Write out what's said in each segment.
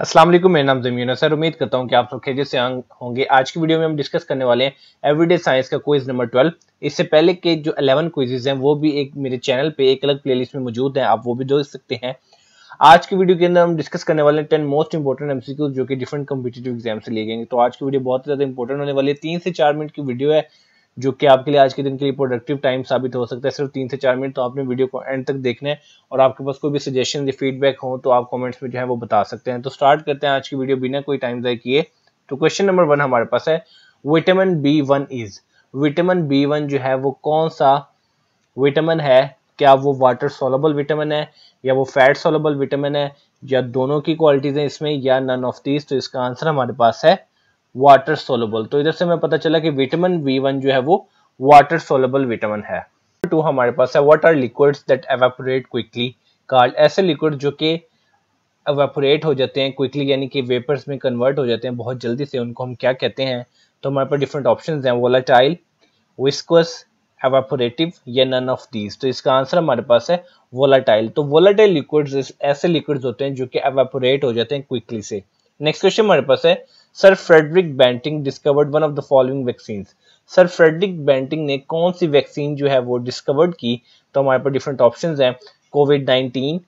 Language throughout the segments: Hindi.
असलम मेरा नाम जमीन है सर उम्मीद करता हूँ कि आप सब खेजे से होंगे आज की वीडियो में हम डिस्कस करने वाले हैं एवरीडे साइंस का क्विज नंबर 12 इससे पहले के जो 11 क्विजेज हैं वो भी एक मेरे चैनल पे एक अलग प्लेलिस्ट में मौजूद हैं आप वो भी देख सकते हैं आज की वीडियो के अंदर हम डिस्कस करने वाले हैं टेन मोस्ट इंपॉर्टेंट एमसीक्यूज जो कि डिफरेंट कम्पिटेटिव एग्जाम से लिए गए तो आज की वीडियो बहुत ज़्यादा इंपॉर्टेंट होने वाली है तीन से चार मिनट की वीडियो है जो कि आपके लिए आज के दिन के लिए प्रोडक्टिव टाइम साबित हो सकता है सिर्फ तीन से चार मिनट तो आपने वीडियो को एंड तक देखना है और आपके पास कोई भी सजेशन या फीडबैक हो तो आप कमेंट्स में जो है वो बता सकते हैं तो स्टार्ट करते हैं आज की वीडियो बिना कोई टाइम ज़ाय किए तो क्वेश्चन नंबर वन हमारे पास है vitamin B one is vitamin B one जो है वो कौन सा विटामिन है क्या वो वाटर सोलबल विटामिन है या वो फैट सोलेबल विटामिन है या दोनों की क्वालिटीज़ है इसमें या नन ऑफ दीज तो इसका आंसर हमारे पास है वाटर सोलबल तो इधर से हमें पता चला कि विटामिन बी वन जो है वो वाटर सोलबल विटामिन है टू हमारे पास है what are liquids that evaporate quickly card ऐसे लिक्विड जो कि एवेपोरेट हो जाते हैं क्विकली यानी कि वेपर्स में कन्वर्ट हो जाते हैं बहुत जल्दी से उनको हम क्या कहते हैं तो हमारे पास डिफरेंट ऑप्शन हैं वोलाटाइल विस्कस एवेपोरेटिव या नन ऑफ दीज तो इसका आंसर हमारे पास है वोलाटाइल तो वोलाटाइल लिक्विड ऐसे लिक्विड होते हैं जो कि एवेपोरेट हो जाते हैं क्विकली से नेक्स्ट क्वेश्चन हमारे पास है sir Frederick Banting discovered one of the following vaccine sir Frederick Banting ने कौन सी वैक्सीन जो है वो डिस्कवर्ड की तो हमारे पास डिफरेंट ऑप्शन है कोविड नाइनटीन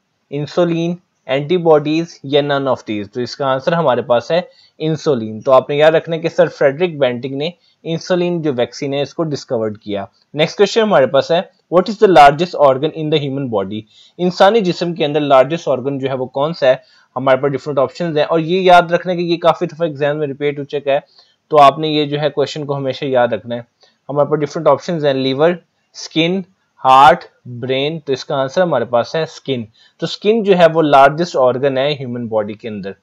इंसुलिन एंटीबॉडीज या नन ऑफ दीज तो इसका आंसर हमारे पास है इंसुलिन तो आपने याद रखना कि सर फ्रेडरिक बेंटिंग ने इंसुलिन जो वैक्सीन है इसको डिस्कवर्ड किया नेक्स्ट क्वेश्चन हमारे पास है what is the largest organ in the human body इंसानी जिसम के अंदर लार्जेस्ट ऑर्गन जो है वो कौन सा है हमारे पास डिफरेंट ऑप्शन है और ये याद रखना कि ये काफी दफा एग्जाम में रिपीट हो चुका है तो आपने ये जो है क्वेश्चन को हमेशा याद रखना है हमारे पास डिफरेंट ऑप्शन है लीवर स्किन हार्ट ब्रेन तो इसका आंसर हमारे पास है स्किन तो स्किन जो है वो लार्जेस्ट ऑर्गन है ह्यूमन बॉडी के अंदर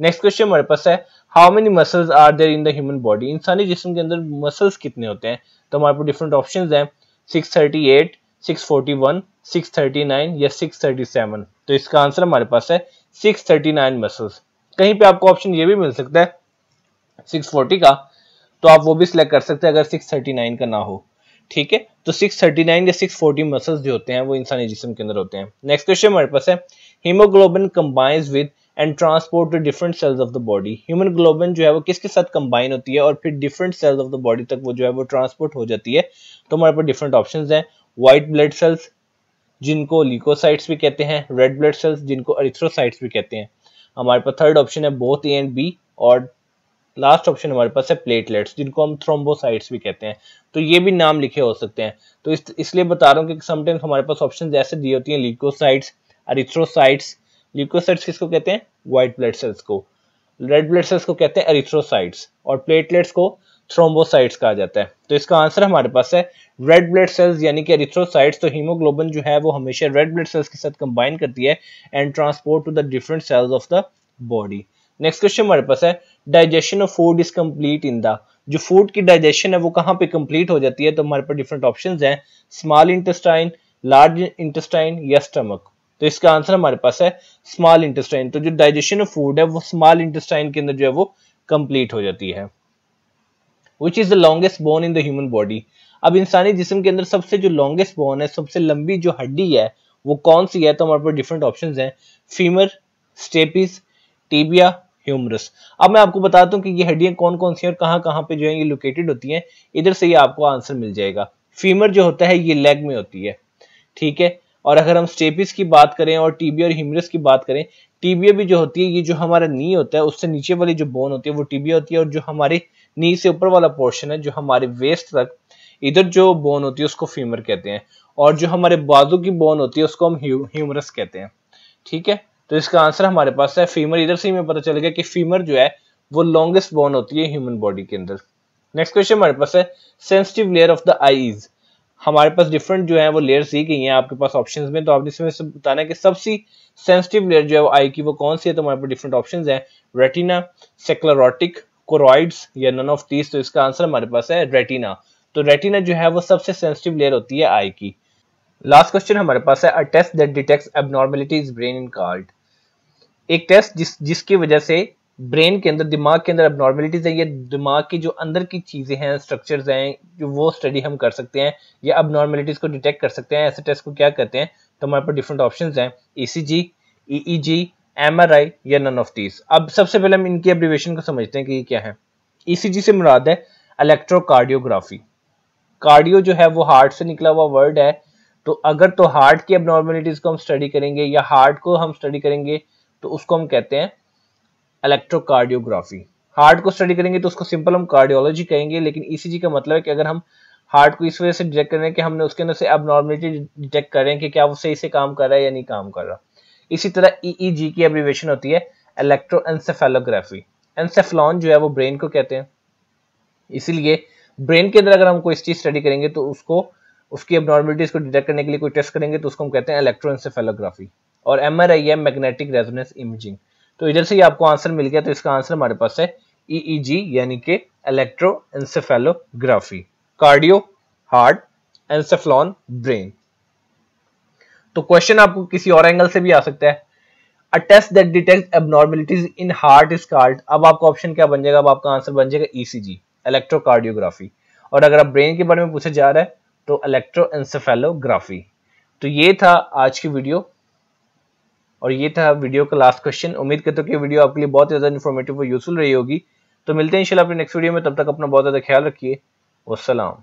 नेक्स्ट क्वेश्चन हमारे पास है how many muscles are there in the human body इंसानी जिसम के अंदर मसल्स कितने होते हैं तो हमारे पास डिफरेंट ऑप्शन है six six thirty eight forty one six thirty nine या सिक्स थर्टी सेवन तो इसका आंसर हमारे पास है सिक्स थर्टी नाइन मसल्स कहीं पे आपको ऑप्शन ये भी मिल सकता है सिक्स फोर्टी का तो आप वो भी सिलेक्ट कर सकते हैं अगर सिक्स थर्टी नाइन का ना हो ठीक है तो 639 या 640 फोर्टी मसल्स जो होते हैं वो इंसानी जिसम के अंदर होते हैं नेक्स्ट क्वेश्चन हमारे पास है haemoglobin combines with and transport to different cells of the body haemoglobin जो है वो किसके साथ कंबाइन होती है और फिर different cells of the body तक वो जो है वो ट्रांसपोर्ट हो जाती है तो हमारे पास डिफरेंट ऑप्शन है व्हाइट ब्लड सेल्स जिनको लिकोसाइट्स भी कहते हैं रेड ब्लड सेल्स जिनको अरिथ्रोसाइट्स भी कहते हैं हमारे पास थर्ड ऑप्शन है बोथ ए एंड बी और लास्ट ऑप्शन हमारे पास है प्लेटलेट्स जिनको हम थ्रोम्बोसाइट्स भी कहते हैं तो ये भी नाम लिखे हो सकते हैं तो इस इसलिए बता रहा हूँ कि समटाइम्स हमारे पास ऑप्शन ऐसे दी होती हैं लिकोसाइट्स अरिथ्रोसाइट्स लिकोसाइट्स किसको कहते हैं व्हाइट ब्लड सेल्स को रेड ब्लड सेल्स को कहते हैं अरिथ्रोसाइट्स और प्लेटलेट्स को थ्रोम्बोसाइट्स कहा जाता है तो इसका आंसर हमारे पास है रेड ब्लड सेल्स यानी कि एरिथ्रोसाइट्स तो हीमोग्लोबिन जो है वो हमेशा रेड ब्लड सेल्स के साथ कंबाइन करती है and transport to the different cells of the body next question हमारे पास है digestion of food is complete in the जो फूड की डाइजेशन है वो कहाँ पे कंप्लीट हो जाती है तो हमारे पास डिफरेंट ऑप्शन हैं स्मॉल इंटेस्टाइन लार्ज इंटेस्टाइन या स्टमक तो इसका आंसर हमारे पास है स्मॉल इंटेस्टाइन तो जो डाइजेशन ऑफ फूड है वो स्मॉल इंटेस्टाइन के अंदर जो है वो कंप्लीट हो जाती है which is the longest bone in the human body अब इंसानी जिसम के अंदर सबसे जो लॉन्गेस्ट बोन है सबसे लंबी जो हड्डी है वो कौन सी है तो हमारे पास डिफरेंट ऑप्शन है फीमर स्टेपिस टीबिया ह्यूमरस अब मैं आपको बताता हूँ कि ये हड्डियाँ कौन कौन सी और कहाँ कहाँ पे जो है ये लोकेटेड होती हैं इधर से ये आपको आंसर मिल जाएगा फीमर जो होता है ये लेग में होती है ठीक है और अगर हम स्टेपिस की बात करें और टीबी और ह्यूमरस की बात करें टीबिया भी जो होती है ये जो हमारा नी होता है उससे नीचे वाली जो बोन होती है वो टीबिया होती है और जो हमारे नी से ऊपर वाला पोर्शन है जो हमारे वेस्ट तक इधर जो बोन होती है उसको फीमर कहते हैं और जो हमारे बाजू की बोन होती है उसको हम ह्यूमरस कहते हैं ठीक है तो इसका आंसर हमारे पास है फीमर इधर से ही हमें पता चल गया कि फीमर जो है वो लॉन्गेस्ट बोन होती है ह्यूमन बॉडी के अंदर नेक्स्ट क्वेश्चन हमारे पास है sensitive layer of the eyes हमारे पास डिफरेंट जो है वो लेयर्स दी गई हैं आपके पास ऑप्शंस में तो आपने इसमें से बताना है कि सबसे सेंसिटिव लेयर जो है वो आई की वो कौन सी है तो हमारे पास डिफरेंट ऑप्शंस हैं रेटिना सेक्लरोटिक कोरोइड्स या नन ऑफ दीज तो इसका आंसर हमारे पास है रेटिना तो रेटिना जो है वो सबसे सेंसिटिव लेयर होती है आई की लास्ट क्वेश्चन हमारे पास है a test that detects abnormalities brain in card एक टेस्ट जिस जिसकी वजह से ब्रेन के अंदर दिमाग के अंदर अब नॉर्मेलिटीज है या दिमाग की जो अंदर की चीज़ें हैं स्ट्रक्चर्स हैं जो वो स्टडी हम कर सकते हैं या अब नॉर्मेलिटीज को डिटेक्ट कर सकते हैं ऐसे टेस्ट को क्या कहते हैं तो हमारे पास डिफरेंट ऑप्शन हैं ई सी जी ई जी एम आर आई या नन ऑफ टीज अब सबसे पहले हम इनकी एब्रिवेशन को समझते हैं कि ये क्या है ई सी जी से मुराद है इलेक्ट्रोकार्डियोग्राफी कार्डियो जो है वो हार्ट से निकला हुआ वर्ड है तो अगर तो हार्ट की नॉर्मेलिटीज को हम स्टडी करेंगे या हार्ट को हम स्टडी करेंगे तो उसको हम कहते हैं इलेक्ट्रोकार्डियोग्राफी हार्ट को स्टडी करेंगे तो उसको सिंपल हम कार्डियोलॉजी कहेंगे लेकिन ईसीजी का मतलब है कि अगर हम हार्ट को इस वजह से डिटेक्ट करें कि हमने उसके अंदर से अब नॉर्मलिटी डिटेक्ट करें कि क्या वो सही से काम कर रहा है या नहीं काम कर रहा इसी तरह ईईजी e e की एब्रीवेशन होती है एनसेफेलोग्राफी एनसेफलॉन जो है वो ब्रेन को कहते हैं इसीलिए ब्रेन के अंदर अगर हम कोई चीज स्टडी करेंगे तो उसको उसकी अब को डिटेक्ट करने के लिए कोई टेस्ट करेंगे तो उसको हम कहते हैं एनसेफेलोग्राफी और एम आर आई है मैग्नेटिक रेजोनेंस इमेजिंग तो इधर से ही आपको आंसर मिल गया तो इसका आंसर हमारे पास है ईईजी e e यानी कि electro encephalography cardio heart encephalon brain तो क्वेश्चन आपको किसी और एंगल से भी आ सकता है a test that detect abnormalities in heart is card अब आपका ऑप्शन क्या बन जाएगा अब आपका आंसर बन जाएगा ईसीजी e इलेक्ट्रोकार्डियोग्राफी और अगर आप ब्रेन के बारे में पूछा जा रहा है तो इलेक्ट्रो एंसेफेलोग्राफी तो ये था आज की वीडियो और ये था वीडियो का लास्ट क्वेश्चन उम्मीद करते हो कि वीडियो आपके लिए बहुत ज़्यादा इन्फॉर्मेटिव और यूजफुल रही होगी तो मिलते हैं इंशाल्लाह अपने नेक्स्ट वीडियो में तब तक अपना बहुत ज़्यादा ख्याल रखिए वसलाम